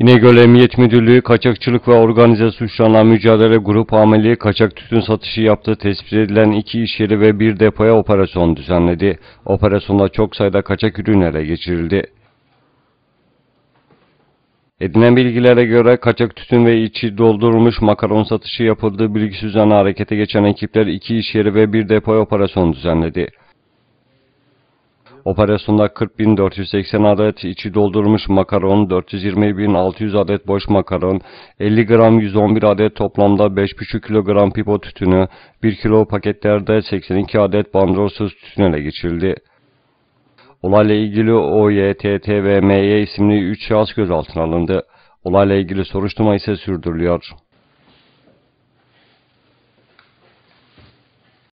İnegöl Emniyet Müdürlüğü Kaçakçılık ve Organize Suçlarla Mücadele Grup Ameli kaçak tütün satışı yaptığı tespit edilen iki iş yeri ve bir depoya operasyon düzenledi. Operasyonda çok sayıda kaçak ürün ele geçirildi. Edinen bilgilere göre kaçak tütün ve içi doldurulmuş makaron satışı yapıldığı bilgisi üzerine harekete geçen ekipler iki iş yeri ve bir depoya operasyon düzenledi. Operasyonda 40.480 adet içi doldurmuş makaron, 420.600 adet boş makaron, 50 gram 111 adet toplamda 5,5 kilogram pipo tütünü, 1 kilo paketlerde 82 adet bandrolsuz tütün ele geçirildi. Olayla ilgili OY, ve MY isimli 3 şahıs gözaltına alındı. Olayla ilgili soruşturma ise sürdürülüyor.